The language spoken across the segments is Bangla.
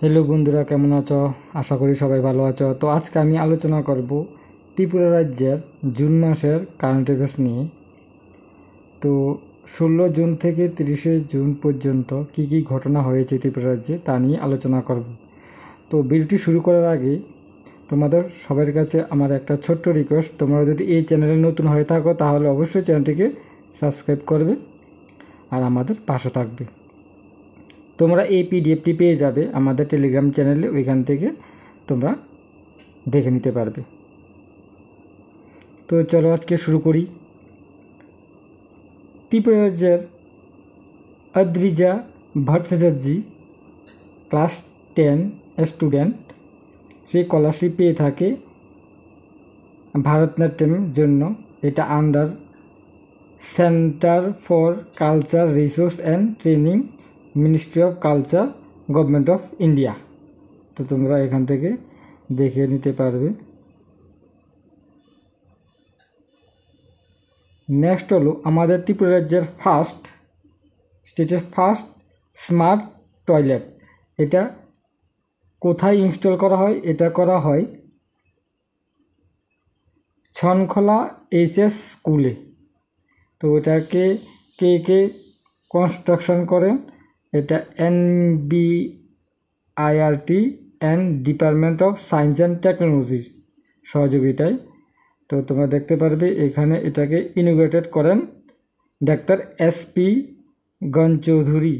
হ্যালো বন্ধুরা কেমন আছো আশা করি সবাই ভালো আছো তো আজকে আমি আলোচনা করব ত্রিপুরা রাজ্যের জুন মাসের কারেন্ট অ্যাফেয়ার্স নিয়ে তো ষোলো জুন থেকে তিরিশে জুন পর্যন্ত কি কি ঘটনা হয়েছে ত্রিপুরা রাজ্যে তা নিয়ে আলোচনা করব তো ভিডিওটি শুরু করার আগে তোমাদের সবার কাছে আমার একটা ছোট্ট রিকোয়েস্ট তোমরা যদি এই চ্যানেলে নতুন হয়ে থাকো তাহলে অবশ্যই চ্যানেলটিকে সাবস্ক্রাইব করবে আর আমাদের পাশে থাকবে তোমরা এই পিডিএফটি পেয়ে যাবে আমাদের টেলিগ্রাম চ্যানেলে ওইখান থেকে তোমরা দেখে নিতে পারবে তো চলো আজকে শুরু করি ত্রিপুরাজ্যের Adrija Bhattacharya class ten student সে স্কলারশিপ পেয়ে থাকে ভারতনাট্যমের জন্য এটা under centre for culture resource and training ministry of culture government of India তো তোমরা এখান থেকে দেখে নিতে পারবে নেক্সট হলো আমাদের ত্রিপুরা রাজ্যের ফার্স্ট স্টেটের ফার্স্ট স্মার্ট টয়লেট এটা কোথায় ইনস্টল করা হয় এটা করা হয় ছনখোলা এইচএস স্কুলে তো এটাকে কে কে কনস্ট্রাকশন করেন এটা NBIRT and department of science and টেকনোলজির সহযোগিতায় তো তোমরা দেখতে পারবে এখানে এটাকে ইনোগ্রেটেড করেন ডাক্তার এস পি গঞ্চৌধুরী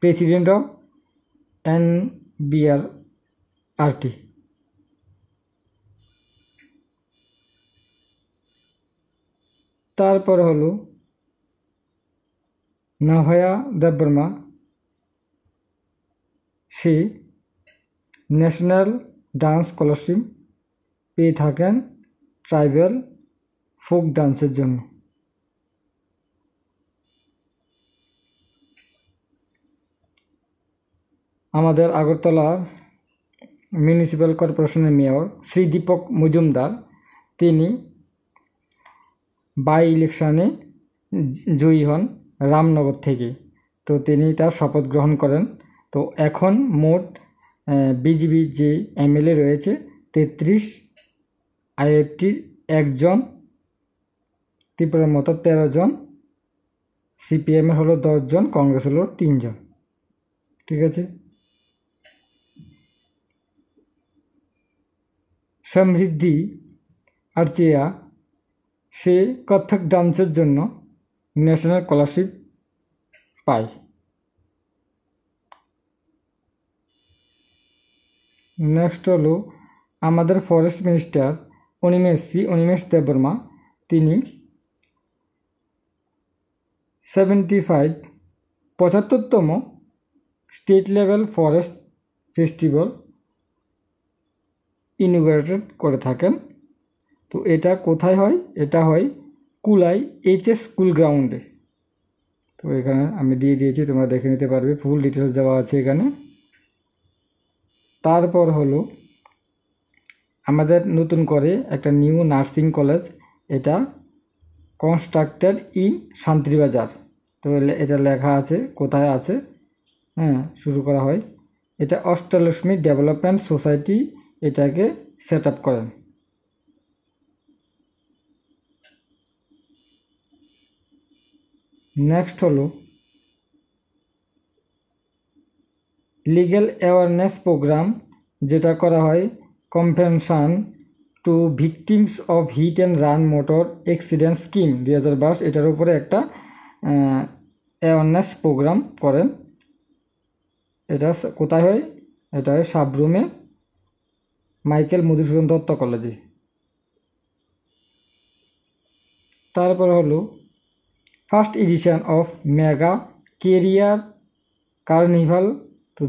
প্রেসিডেন্ট অফ এন আরটি তারপর হলো নাভায়া দেববর্মা সে ন্যাশনাল ডান্স স্কলারশিপ পেয়ে থাকেন ট্রাইবাল ফোক ডান্সের জন্য আমাদের আগরতলা মিউনিসিপ্যাল কর্পোরেশনের মেয়র শ্রী দীপক মজুমদার তিনি বাই ইলেকশানে জয়ী হন রামনগর থেকে তো তিনি তার শপথ গ্রহণ করেন তো এখন মোট বিজিবির যে এমএলএ রয়েছে তেত্রিশ আইএফটির একজন ত্রিপুরার মতো তেরো জন সিপিএমের হলো দশজন কংগ্রেস হলো তিনজন ঠিক আছে সমৃদ্ধি আর্চিয়া সে কত্থক ডান্সের জন্য ন্যাশনাল স্কলারশিপ পায় নেক্সট হলো আমাদের ফরেস্ট মিনিস্টার অনিমেষ শ্রী অনিমেষ দেববর্মা তিনি সেভেন্টি ফাইভ পঁচাত্তরতম state level forest festival inaugurated করে থাকেন তো এটা কোথায় হয় এটা হয় কুলাই এইচএস স্কুল গ্রাউন্ডে তো এখানে আমি দিয়ে দিয়েছি তোমরা দেখে নিতে পারবে ফুল ডিটেলস দেওয়া আছে এখানে তারপর হলো আমাদের নতুন করে একটা নিউ নার্সিং কলেজ এটা কনস্ট্রাক্টেড ইন শান্তিবাজার তো এটা লেখা আছে কোথায় আছে হ্যাঁ শুরু করা হয় এটা অষ্টলক্ষ্মী ডেভেলপমেন্ট সোসাইটি এটাকে সেট আপ করেন নেক্সট হলো লিগ্যাল অ্যাওয়ারনেস প্রোগ্রাম যেটা করা হয় compensation to victims of hit and run motor accident scheme দুই হাজার বাইশ এটার উপরে একটা অ্যাওয়ারনেস প্রোগ্রাম করেন এটা কোথায় হয় এটা হয় সাবরুমে মাইকেল মধুসূদন দত্ত কলেজে তারপর হলো first edition of mega career carnival two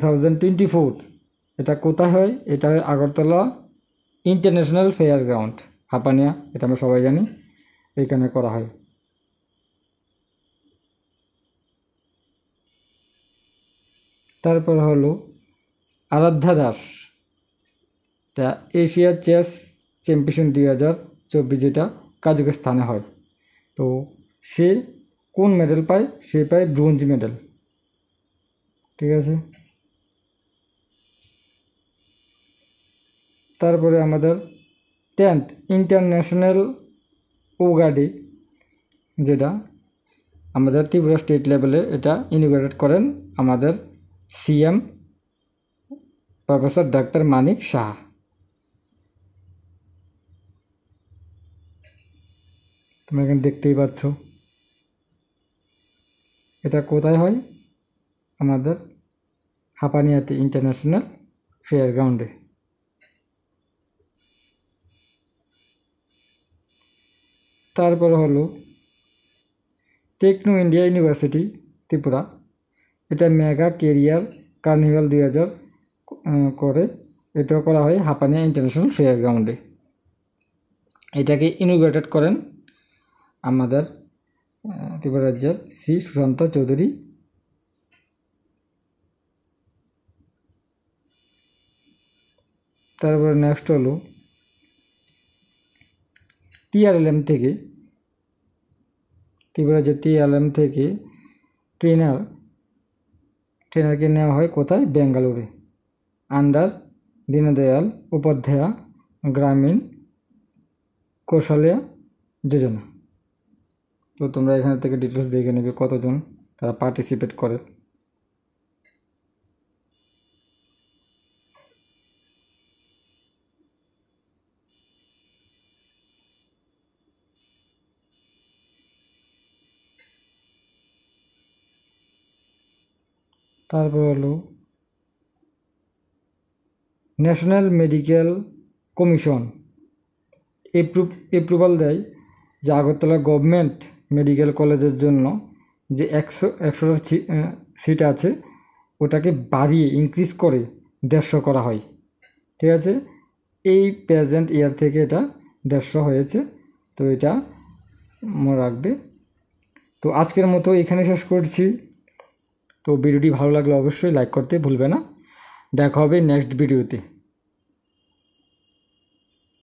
এটা কোথায় হয় এটা হয় Agartala international fair ground Hapania এটা আমরা সবাই জানি এইখানে করা হয় তারপর হলো আরাধ্যা দাস এটা এশিয়া চেস চ্যাম্পিয়নশিপ দুই হাজার চব্বিশ যেটা কাজাকস্তানে হয় তো সে কোন মেডেল পায় সে পায় ব্রোঞ্জ মেডেল ঠিক আছে তারপরে আমাদের টেন্থ ইন্টারন্যাশনাল ওগাডি যেটা আমাদের ত্রিপুরা স্টেট লেভেলে এটা ইনোগ্রেট করেন আমাদের CM professor doctor Manik Saha তোমরা এখানে দেখতেই পাচ্ছ এটা কোথায় হয় আমাদের হাপানিয়াতে ইন্টারন্যাশনাল ফেয়ার গ্রাউন্ডে তারপর হলো টেকনো ইন্ডিয়া ইউনিভার্সিটি ত্রিপুরা এটা মেগা কেরিয়ার কার্নিভাল দুই হাজার করে এটাও করা হয় হাপানিয়া ইন্টারন্যাশনাল ফেয়ার গ্রাউন্ডে এটাকে ইনোগ্রেটেড করেন আমাদের ত্রিপুরা রাজ্যের শ্রী সুশান্ত চৌধুরী তারপরে নেক্সট হলো টিআরএলএম থেকে ত্রিপুরা রাজ্যের টিআরএলএম থেকে ট্রেনার ট্রেনারকে নেওয়া হয় কোথায় বেঙ্গালুরে আন্ডার দীনদয়াল উপাধ্যায় গ্রামীণ কৌশল্যা যোজনা তো তোমরা এখান থেকে ডিটেলস দেখে নেবে কতজন তারা পার্টিসিপেট করে তারপর হলো national medical commission approve approval দেয় যে আগরতলা গভর্নমেন্ট মেডিকেল কলেজের জন্য যে একশো একশোটা সিট আছে ওটাকে বাড়িয়ে ইনক্রিজ করে দেড়শো করা হয় ঠিক আছে এই প্রেজেন্ট ইয়ার থেকে এটা দেড়শো হয়েছে তো এটা মনে রাখবে তো আজকের মতো এখানে শেষ করছি তো ভিডিওটি ভালো লাগলে অবশ্যই লাইক করতে ভুলবে না দেখা হবে নেক্সট ভিডিওতে